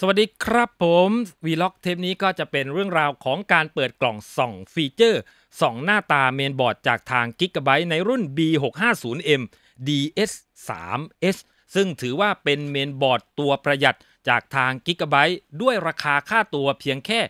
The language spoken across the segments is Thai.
สวัสดีครับผมวีล็อกเทปนี้ก็จะเป็นเรื่องราวของการเปิดกล่องส่องฟีเจอร์ส่องหน้าตาเมนบอร์ดจากทาง g i g a b y t e ในรุ่น B650M DS3S ซึ่งถือว่าเป็นเมนบอร์ดตัวประหยัดจากทาง g i g a b y t e ด้วยราคาค่าตัวเพียงแค่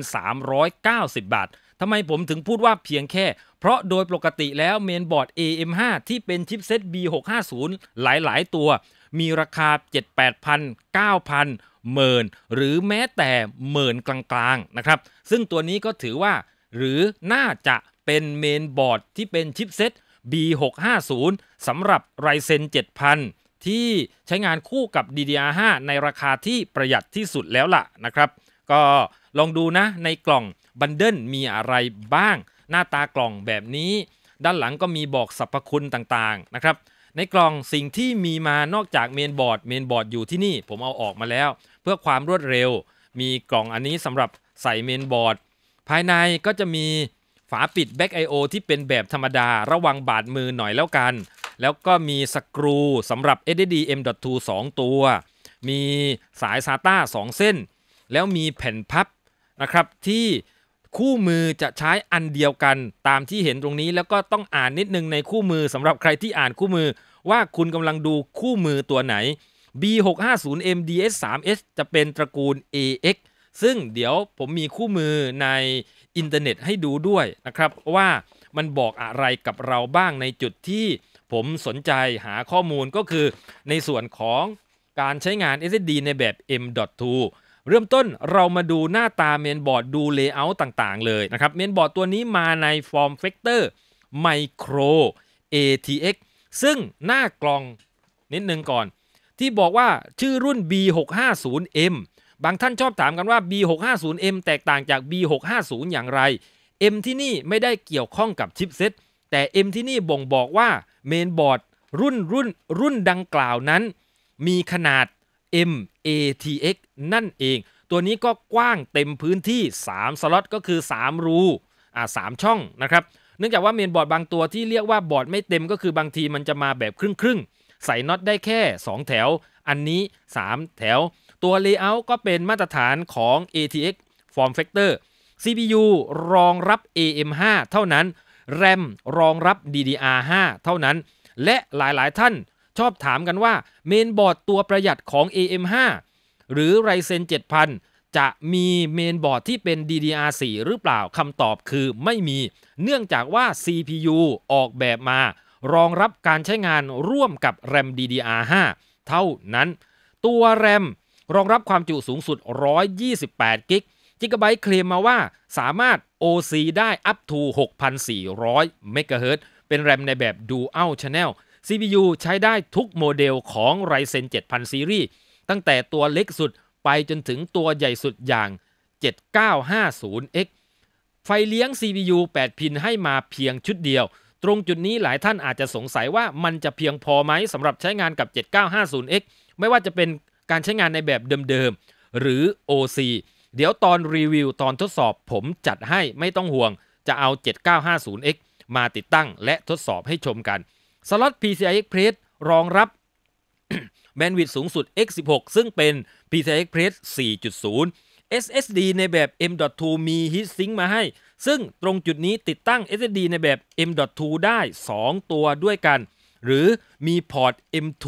6,390 บาททำไมผมถึงพูดว่าเพียงแค่ เพราะโดยปกติแล้วเมนบอร์ด AM5 ที่เป็นชิปเซต B650 หลายๆตัว มีราคา 78,000 9,000เมินหรือแม้แต่เมินกลางๆนะครับ ซึ่งตัวนี้ก็ถือว่าหรือน่าจะเป็นเมนบอร์ดที่เป็นชิปเซต B650 สำหรับไรเซน7000 ที่ใช้งานคู่กับ DDR5 ในราคาที่ประหยัดที่สุดแล้วล่ะนะครับ ก็ลองดูนะในกล่องบันเดิลมีอะไรบ้างหน้าตากล่องแบบนี้ ด้านหลังก็มีบอกสรรพคุณต่างๆ นะครับในกล่องสิ่งที่มีมานอกจากเมนบอร์ดเมนบอร์ดอยู่ที่นี่ ผมเอาออกมาแล้ว เพื่อความรวดเร็ว มีกล่องอันนี้สำหรับใส่เมนบอร์ดภายในก็จะมีฝาปิดแบ็กไอโอที่เป็นแบบธรรมดาระวังบาดมือหน่อยแล้วกัน แล้วก็มีสกรูสำหรับ SSD M.2 2ตัว มีสาย SATA 2เส้น แล้วมีแผ่นพับนะครับที่คู่มือจะใช้อันเดียวกันตามที่เห็นตรงนี้ แล้วก็ต้องอ่านนิดนึงในคู่มือสำหรับใครที่อ่านคู่มือว่าคุณกำลังดูคู่มือตัวไหน B650MDS3S จะเป็นตระกูล AX ซึ่งเดี๋ยวผมมีคู่มือในอินเทอร์เน็ตให้ดูด้วยนะครับว่ามันบอกอะไรกับเราบ้างในจุดที่ผมสนใจหาข้อมูลก็คือ ในส่วนของการใช้งาน SSD ในแบบ M.2 เริ่มต้นเรามาดูหน้าตาเมนบอร์ดดูเลเยอร์ต่างๆเลยนะครับเมนบอร์ดตัวนี้มาในฟอร์มเฟกเตอร์ไมโคร ATX ซึ่งหน้ากล่องนิดนึงก่อน ที่บอกว่าชื่อรุ่น B650M บางท่านชอบถามกันว่า B650M แตกต่างจาก B650 อย่างไร M ที่นี่ไม่ได้เกี่ยวข้องกับชิปเซ็ตแต่ M ที่นี่บ่งบอกว่าเมนบอร์ดรุ่นรุ่นรุ่นดังกล่าวนั้นมีขนาด MATX นั่นเอง ตัวนี้ก็กว้างเต็มพื้นที่3สล็อตก็คือ 3 รู อ่าสช่องนะครับ เนื่องจากว่าเมนบอร์ดบางตัวที่เรียกว่าบอร์ดไม่เต็มก็คือบางทีมันจะมาแบบครึ่งครึ่งใส่น็อตได้แค่ 2 แถว อันนี้ 3 แถว ตัวเลเยอร์ก็เป็นมาตรฐานของ ATX Form Factor CPU รองรับ AM5 เท่านั้น RAM รองรับ DDR5 เท่านั้น และหลายๆท่านชอบถามกันว่าเมนบอร์ดตัวประหยัดของ AM5 หรือ Ryzen 7000 จะมีเมนบอร์ดที่เป็น DDR4 หรือเปล่า คำตอบคือไม่มี เนื่องจากว่า CPU ออกแบบมา รองรับการใช้งานร่วมกับ RAM DDR5 เท่านั้น ตัว RAM รองรับความจุสูงสุด128กิกจิกะไบต์เคลมมาว่า สามารถ OC ได้ up to 6,400เมกะเฮิรตเป็นแรมในแบบ Dual Channel CPU ใช้ได้ทุกโมเดลของ Ryzen 7000 Series ตั้งแต่ตัวเล็กสุดไปจนถึงตัวใหญ่สุดอย่าง 7950X ไฟเลี้ยง CPU 8 พินให้มาเพียงชุดเดียว ตรงจุดนี้หลายท่านอาจจะสงสัยว่ามันจะเพียงพอไหมสำหรับใช้งานกับ 7950X ไม่ว่าจะเป็นการใช้งานในแบบเดิมๆ หรือ OC เดี๋ยวตอนรีวิวตอนทดสอบผมจัดให้ไม่ต้องห่วงจะเอา 7950X มาติดตั้งและทดสอบให้ชมกันสล็อต PCI Express รองรับแบนด์วิดต์สูงสุด X16 ซึ่งเป็น PCI Express 4.0 SSD ในแบบ M.2 มี heatsink มาให้ ซึ่งตรงจุดนี้ติดตั้ง SSD ในแบบ M.2 ได้ 2 ตัวด้วยกัน หรือมีพอร์ต M2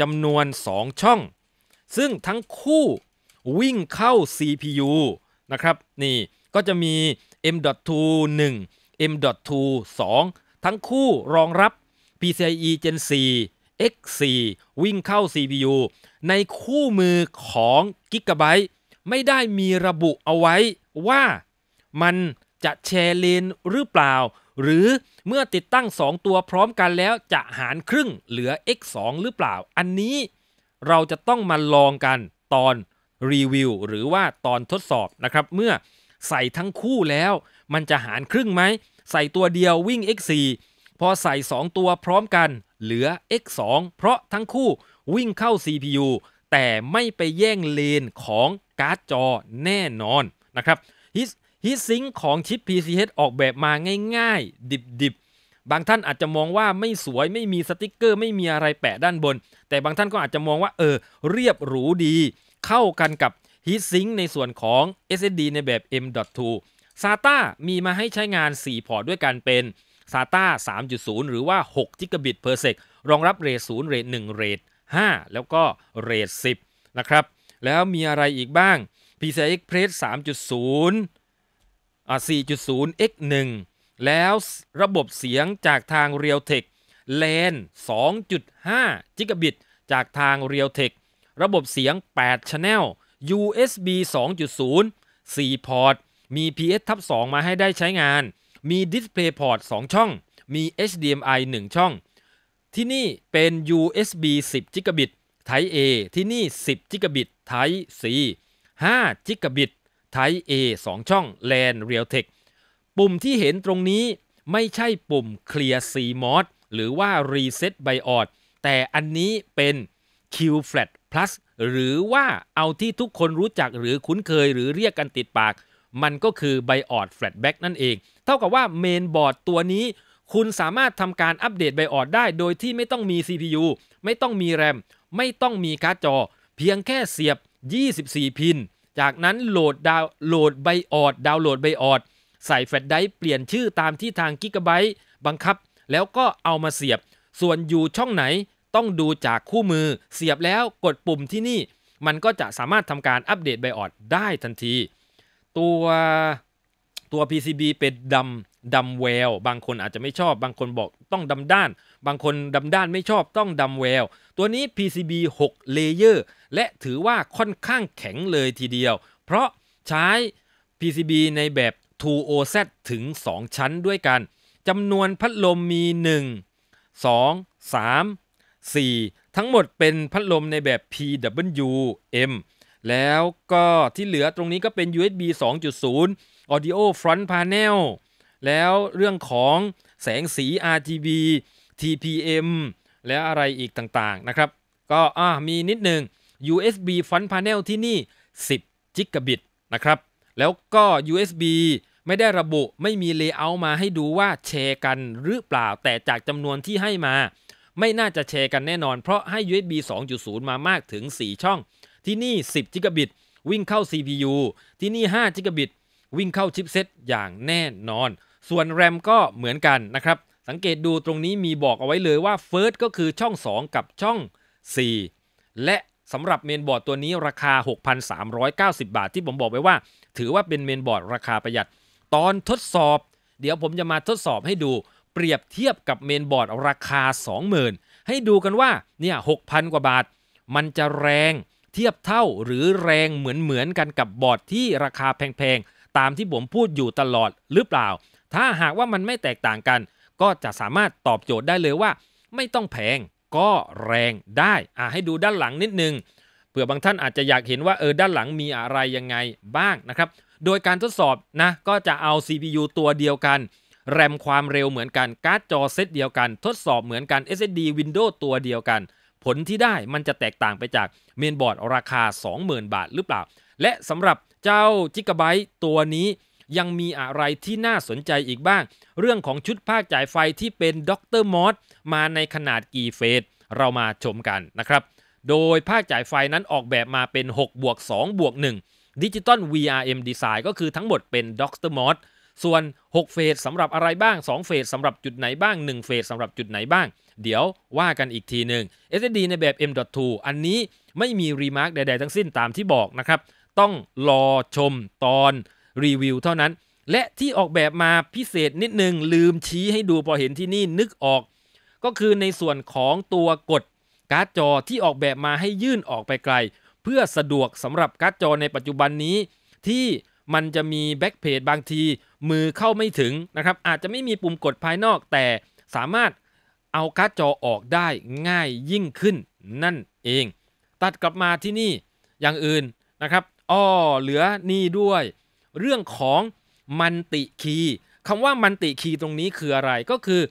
จำนวน 2 ช่อง ซึ่งทั้งคู่วิ่งเข้า CPU นะครับ นี่ก็จะมี M.2 1 M.2 2 ทั้งคู่รองรับ PCIe Gen 4 X4 วิ่งเข้า CPU ในคู่มือของ Gigabyte ไม่ได้มีระบุเอาไว้ว่ามันจะแชร์เลนหรือเปล่า หรือเมื่อติดตั้ง 2 ตัวพร้อมกันแล้ว จะหารครึ่งเหลือ x2 หรือเปล่า อันนี้เราจะต้องมาลองกันตอนรีวิวหรือว่าตอนทดสอบนะครับเมื่อใส่ทั้งคู่แล้ว มันจะหารครึ่งไหม ใส่ตัวเดียววิ่ง x4 พอใส่ 2 ตัวพร้อมกันเหลือ x2 เพราะทั้งคู่วิ่งเข้า CPU แต่ไม่ไปแย่งเลนของการ์ดจอแน่นอนนะครับฮิตซิงของชิป PCH ออกแบบมาง่ายๆ ดิบๆ บางท่านอาจจะมองว่าไม่สวยไม่มีสติกเกอร์ ไม่มีอะไรแปะด้านบน แต่บางท่านก็อาจจะมองว่าเออเรียบหรูดี เข้ากันกับฮิตซิงในส่วนของ SSD ในแบบ M.2 SATA มีมาให้ใช้งาน4พอร์ตด้วยกันเป็น SATA 3.0 หรือว่า6 g ะบิตเพอร์เซรองรับ เรท 0 เรท 1 เรท 5 แล้วก็ เรท 10 นะครับ แล้วมีอะไรอีกบ้าง PCI Express 3.0 4.0 X1 แล้วระบบเสียงจากทาง Realtek LAN 2.5 g ตจากทาง Realtek ระบบเสียง8 Channel USB 2.0 4 พอร์ต มี PS ทับ 2 มาให้ได้ใช้งานมี DisplayPort 2 ช่อง มี HDMI 1 ช่อง ที่นี่เป็น USB 10 g ต Type A ที่นี่ 10 g ต Type C 5 g ต Type A 2 ช่อง LAN Realtek ปุ่มที่เห็นตรงนี้ไม่ใช่ปุ่ม Clear CMOS หรือว่า Reset BIOS แต่อันนี้เป็น Q-Flat Plus หรือว่าเอาที่ทุกคนรู้จักหรือคุ้นเคยหรือเรียกกันติดปากมันก็คือไบออดแฟลตแบ็กนั่นเอง เท่ากับว่าเมนบอร์ดตัวนี้ คุณสามารถทำการอัปเดตไบออดได้ โดยที่ไม่ต้องมี CPU ไม่ต้องมีแรมไม่ต้องมีการ์ดจอ เพียงแค่เสียบ 24พิน จากนั้นโหลดดาวโหลดไบออดดาวโหลดไบออดใส่แฟลชไดร์เปลี่ยนชื่อตามที่ทางกิกะไบต์บังคับ แล้วก็เอามาเสียบ ส่วนอยู่ช่องไหน ต้องดูจากคู่มือ เสียบแล้วกดปุ่มที่นี่ มันก็จะสามารถทำการอัปเดตไบออดได้ทันทีตัวตัว PCB เป็นดำดำแวว บางคนอาจจะไม่ชอบ บางคนบอกต้องดำด้าน บางคนดำด้านไม่ชอบต้องดำแวว ตัวนี้ PCB 6 l a y ร์และถือว่าค่อนข้างแข็งเลยทีเดียว เพราะใช้ PCB ในแบบ 2OZ ถึง 2 ชั้นด้วยกันจำนวนพัดลมมี 1 2 3 4 ทั้งหมดเป็นพัดลมในแบบ PWM แล้วก็ที่เหลือตรงนี้ก็เป็น USB 2.0 Audio Front Panel แล้วเรื่องของแสงสี RGB TPM แล้วอะไรอีกต่างๆนะครับก็มีนิดหนึ่ง USB Front Panel ที่นี่ 10จิกะบิตนะครับแล้วก็ USB ไม่ได้ระบุไม่มีเลเยอร์มาให้ดูว่าแชร์กันหรือเปล่าแต่จากจำนวนที่ให้มา ไม่น่าจะแชร์กันแน่นอนเพราะให้ USB 2.0 มามากถึง 4 ช่องที่นี่ 10 g ิกะบิตวิ่งเข้า CPU ที่นี่5 g ิกะบิตวิ่งเข้าชิปเซตอย่างแน่นอน ส่วน RAM ก็เหมือนกันนะครับ สังเกตดูตรงนี้มีบอกเอาไว้เลยว่า First ก็คือช่อง 2 กับช่อง 4 และสำหรับเมนบอร์ดตัวนี้ราคา 6,390 บาทที่ผมบอกไว้ว่า ถือว่าเป็นเมนบอร์ดราคาประหยัด ตอนทดสอบ เดี๋ยวผมจะมาทดสอบให้ดู เปรียบเทียบกับเมนบอร์ดราคา 20,000 ให้ดูกันว่าเนี่ย6,000 กว่าบาท มันจะแรงเทียบเท่าหรือแรงเหมือนๆกันกับบอร์ดที่ราคาแพงๆ ตามที่ผมพูดอยู่ตลอดหรือเปล่า ถ้าหากว่ามันไม่แตกต่างกัน ก็จะสามารถตอบโจทย์ได้เลยว่า ไม่ต้องแพงก็แรงได้ อ่าให้ดูด้านหลังนิดนึงเผื่อบางท่านอาจจะอยากเห็นว่าเออด้านหลังมีอะไรยังไงบ้างนะครับโดยการทดสอบนะก็จะเอา CPU ตัวเดียวกัน แรมความเร็วเหมือนกันการ์ดจอเซตเดียวกัน ทดสอบเหมือนกัน SSD Windows ตัวเดียวกันผลที่ได้มันจะแตกต่างไปจากเมนบอร์ดราคา 20,000 บาทหรือเปล่า และสำหรับเจ้าจิกะไบต์ตัวนี้ยังมีอะไรที่น่าสนใจอีกบ้าง เรื่องของชุดภาคจ่ายไฟที่เป็นด็อกเตอร์มอสมาในขนาดกี่เฟสเรามาชมกันนะครับ โดยภาคจ่ายไฟนั้นออกแบบมาเป็น 6 บวก 2 บวก1ดิจิตอล VRM Design ก็คือทั้งหมดเป็นด็อกเตอร์มอสส่วน 6 เฟสสำหรับอะไรบ้าง 2 เฟสสำหรับจุดไหนบ้าง 1 เฟสสำหรับจุดไหนบ้าง เดี๋ยวว่ากันอีกทีหนึ่ง SSD ในแบบ M.2 อันนี้ไม่มีรีมาร์กใดๆทั้งสิ้นตามที่บอกนะครับ ต้องรอชมตอนรีวิวเท่านั้น และที่ออกแบบมาพิเศษนิดนึงลืมชี้ให้ดูพอเห็นที่นี่นึกออก ก็คือในส่วนของตัวกดการ์ดจอที่ออกแบบมาให้ยื่นออกไปไกล เพื่อสะดวกสำหรับการ์ดจอในปัจจุบันนี้ที่มันจะมีแบ็กเพจบางทีมือเข้าไม่ถึงนะครับอาจจะไม่มีปุ่มกดภายนอก แต่สามารถเอาการ์ดจอออกได้ง่ายยิ่งขึ้นนั่นเอง ตัดกลับมาที่นี่อย่างอื่นนะครับอ้อเหลือ นี่ด้วย เรื่องของมันติคีย์คำว่ามันติคีย์ตรงนี้คืออะไรก็คือ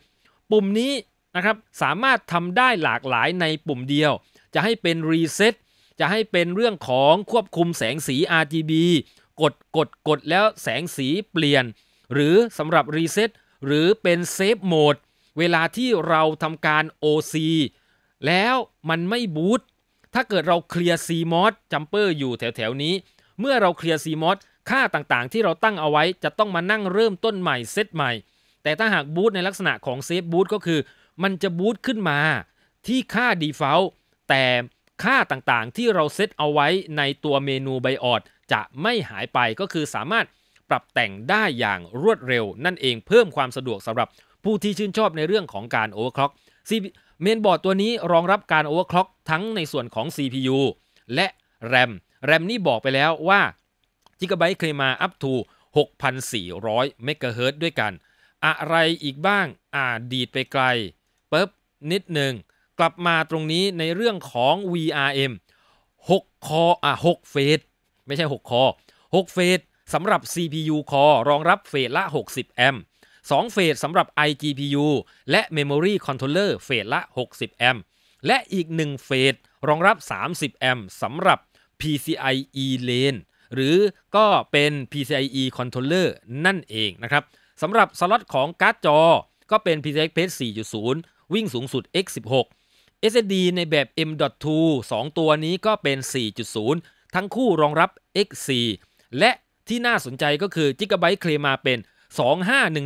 ปุ่มนี้นะครับสามารถทำได้หลากหลายในปุ่มเดียว จะให้เป็นรีเซ็ตจะให้เป็นเรื่องของควบคุมแสงสี RGB กด กด กด แล้วแสงสีเปลี่ยน หรือสำหรับรีเซ็ตหรือเป็นเซฟโหมด เวลาที่เราทำการ OC แล้วมันไม่บูตถ้าเกิดเราเคลียร์ CMOS จัมเปอร์อยู่แถวๆ นี้ เมื่อเราเคลียร์ CMOS ค่าต่างๆ ที่เราตั้งเอาไว้จะต้องมานั่งเริ่มต้นใหม่เซตใหม่ แต่ถ้าหากบูตในลักษณะของเซฟบูตก็คือ มันจะบูตขึ้นมา ที่ค่า Default แต่ค่าต่างๆที่เราเซตเอาไว้ในตัวเมนูไบออดจะไม่หายไปก็คือสามารถปรับแต่งได้อย่างรวดเร็ว นั่นเองเพิ่มความสะดวกสำหรับผู้ที่ชื่นชอบในเรื่องของการโอเวอร์คล็อกเมนบอร์ดตัวนี้รองรับการโอเวอร์คล็อกทั้งในส่วนของ CPU และแรมแรมนี่บอกไปแล้วว่ากิกะไบต์เคยมาอัพทู 6,400เมกะเฮิรตด้วยกัน อะไรอีกบ้างอ่าดีดไปไกลปึ๊บนิดหนึ่งกลับมาตรงนี้ในเรื่องของ VRM 6คออ่ะ6เฟสไม่ใช่6คอ6เฟสสำหรับ CPU คอรองรับเฟสละ60แอมป์2เฟสสำหรับ iGPU และ Memory Controller เฟสละ60แอมป์และอีก1เฟสรองรับ30แอมป์สำหรับ PCIe lane หรือก็เป็น PCIe controller นั่นเองนะครับสำหรับสล็อตของการ์ดจอ ก็เป็น PCI Express 4.0 วิ่งสูงสุด x16 SSD ในแบบ M.2 2 ตัวนี้ก็เป็น 4.0ทั้งคู่รองรับ XC และที่น่าสนใจก็คือ g ิกะไบต์เคลมาเป็น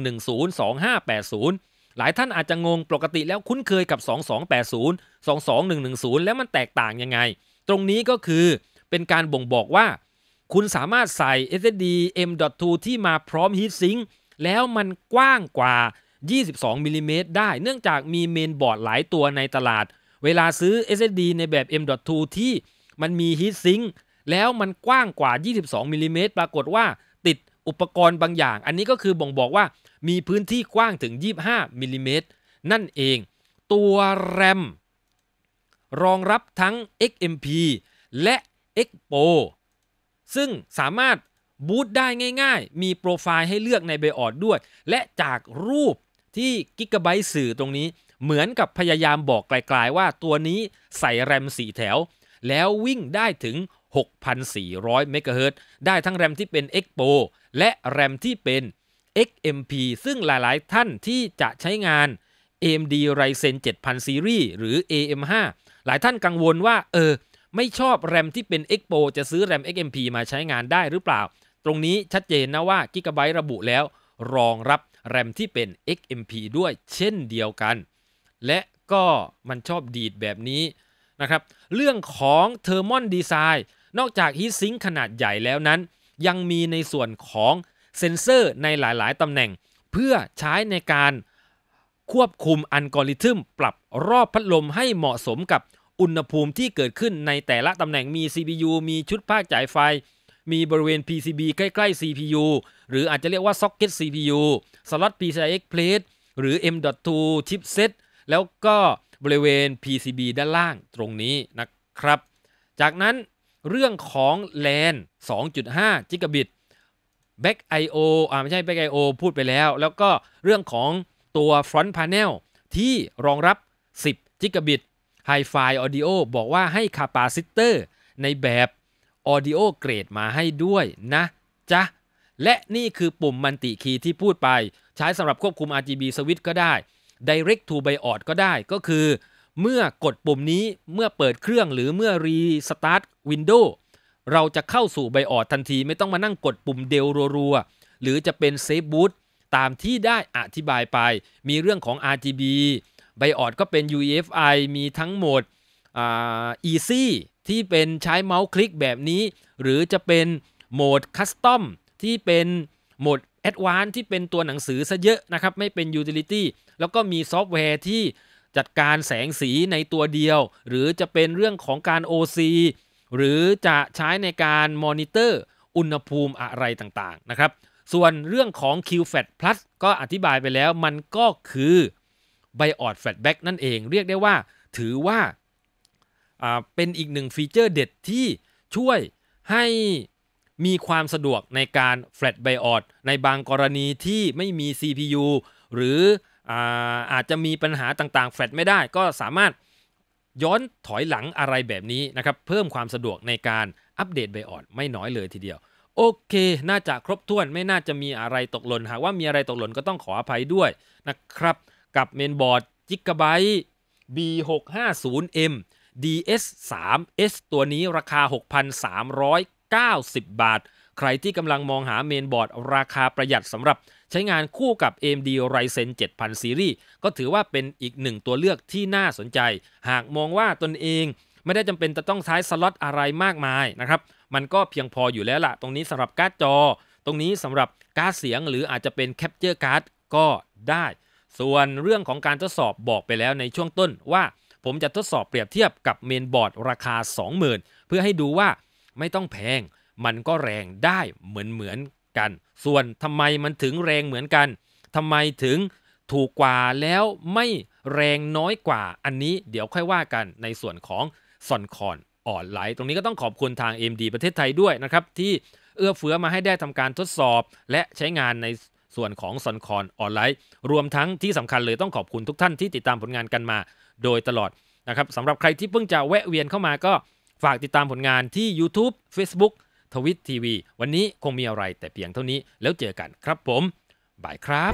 25110 2580 หลายท่านอาจจะงงปกติแล้วคุ้นเคยกับ 2280 22110 แล้วมันแตกต่างยังไง ตรงนี้ก็คือเป็นการบ่งบอกว่า คุณสามารถใส่ SSD M.2 ที่มาพร้อม HeatSink แล้วมันกว้างกว่า 22มิลิเมตรได้ เนื่องจากมีเมนบอร์ดหลายตัวในตลาด เวลาซื้อ SSD ในแบบ M.2 ที่มันมี HeatSink แล้วมันกว้างกว่า 22 มิลิเมตรปรากฏว่าติดอุปกรณ์บางอย่าง อันนี้ก็คือบ่งบอกว่ามีพื้นที่กว้างถึง 25 มิลิเมตรนั่นเอง ตัวแรม รองรับทั้ง XMP และ Expo ซึ่งสามารถบูตได้ง่ายๆ มีโปรไฟล์ให้เลือกในเบออดด้วย และจากรูปที่กิกะไบต์สื่อตรงนี้ เหมือนกับพยายามบอกไกลๆว่าตัวนี้ใส่แรมสีแถว แล้ววิ่งได้ถึง6,400 เมกะเฮิรตได้ทั้งแรมที่เป็น Expo และแรมที่เป็น XMP ซึ่งหลายๆ ท่านที่จะใช้งาน AMD Ryzen 7000 Series หรือ AM5 หลายท่านกังวลว่าเออไม่ชอบแรมที่เป็น Expo จะซื้อแรม XMP มาใช้งานได้หรือเปล่า ตรงนี้ชัดเจนนะว่ากิก a b y t e ระบุแล้ว รองรับแรมที่เป็น XMP ด้วยเช่นเดียวกัน และก็มันชอบดีดแบบนี้นะครับเรื่องของเทอร์มอนดีไซน์นอกจากฮีทซิงขนาดใหญ่แล้วนั้น ยังมีในส่วนของเซ็นเซอร์ในหลายๆ ตำแหน่ง เพื่อใช้ในการควบคุมอัลกอริทึมปรับรอบพัดลมให้เหมาะสมกับอุณหภูมิที่เกิดขึ้นในแต่ละตำแหน่งมี CPU มีชุดภาคจ่ายไฟ มีบริเวณ PCB ใกล้ ๆ CPU หรืออาจจะเรียกว่า Socket CPU สล็อต PCIe p r e s s หรือ M.2 ชิปเซตแล้วก็บริเวณ PCB ด้านล่างตรงนี้นะครับ จากนั้นเรื่องของแลน 2.5 จิกะบิต Back I.O. อ่าไม่ใช่ Back I.O. พูดไปแล้ว แล้วก็เรื่องของตัว Front Panel ที่รองรับ 10 จิกะบิต Hi-Fi Audio บอกว่าให้ Capacitor ในแบบ Audio g เกรดมาให้ด้วยนะ จ๊ะ และนี่คือปุ่มมันติคีย์ที่พูดไป ใช้สำหรับควบคุม RGB สวิตช์ก็ได้ Direct to BIOS ก็ได้ก็คือเมื่อกดปุ่มนี้เมื่อเปิดเครื่องหรือเมื่อรีสตาร์ทวินโดว์เราจะเข้าสู่ไบออดทันทีไม่ต้องมานั่งกดปุ่มเดลรัวๆหรือจะเป็นเซฟบูตตามที่ได้อธิบายไป มีเรื่องของ RGB ไบออดก็เป็น UEFI มีทั้งโหมดอ่า Easy ที่เป็นใช้เมาส์คลิกแบบนี้ หรือจะเป็นโหมดคัสตอมที่เป็นโหมดแอดวานที่เป็นตัวหนังสือซะเยอะนะครับไม่เป็นยูทิลิตี้แล้วก็มีซอฟต์แวร์ที่จัดการแสงสีในตัวเดียว หรือจะเป็นเรื่องของการ OC หรือจะใช้ในการมอนิเตอร์อุณหภูมิอะไรต่างๆนะครับส่วนเรื่องของ QFAT Plus ก็อธิบายไปแล้วมันก็คือ b i o แ Fatback นั่นเอง เรียกได้ว่าถือว่า เป็นอีกหนึ่งฟีเจอร์เด็ดที่ช่วยให้มีความสะดวกในการ Flat b i o ดในบางกรณีที่ไม่มี CPU หรืออาอาจจะมีปัญหาต่างๆ แฟลตไม่ได้ก็สามารถย้อนถอยหลังอะไรแบบนี้นะครับเพิ่มความสะดวกในการอัปเดตไบออดไม่น้อยเลยทีเดียว โอเคน่าจะครบถ้วนไม่น่าจะมีอะไรตกหล่นหากว่ามีอะไรตกหล่นก็ต้องขออภัยด้วยนะครับกับเมนบอร์ดจิก b y t e B650M DS3S ตัวนี้ราคา 6,390 บาทใครที่กำลังมองหาเมนบอร์ดราคาประหยัดสำหรับใช้งานคู่กับ AMD Ryzen 7000 Series ก็ถือว่าเป็นอีกหนึ่งตัวเลือกที่น่าสนใจ หากมองว่าตนเอง ไม่ได้จำเป็นจะต้องใช้สล็อตอะไรมากมายนะครับ มันก็เพียงพออยู่แล้วละ่ะ ตรงนี้สำหรับการ์ดจอ ตรงนี้สำหรับการ์ดเสียงหรืออาจจะเป็นแคปเจอร์การ์ดก็ได้ ส่วนเรื่องของการทดสอบบอกไปแล้วในช่วงต้น ว่าผมจะทดสอบเปรียบเทียบกับเมนบอร์ดราคา 20,000 เพื่อให้ดูว่าไม่ต้องแพงมันก็แรงได้เหมือนเหมือนกัน ส่วนทำไมมันถึงแรงเหมือนกัน ทำไมถึงถูกกว่าแล้วไม่แรงน้อยกว่าอันนี้ เดี๋ยวค่อยว่ากันในส่วนของซอนคอนออนไลน์ ตรงนี้ก็ต้องขอบคุณทาง AMD ประเทศไทยด้วยนะครับที่เอื้อเฟื้อมาให้ได้ทำการทดสอบและใช้งานในส่วนของซอนคอนออนไลน์ รวมทั้งที่สำคัญเลยต้องขอบคุณทุกท่านที่ติดตามผลงานกันมา โดยตลอดนะครับสำหรับใครที่เพิ่งจะแวะเวียนเข้ามาก็ฝากติดตามผลงานที่ YouTube Facebook ทวิตทีวีวันนี้คงมีอะไรแต่เพียงเท่านี้แล้วเจอกันครับผม บายครับ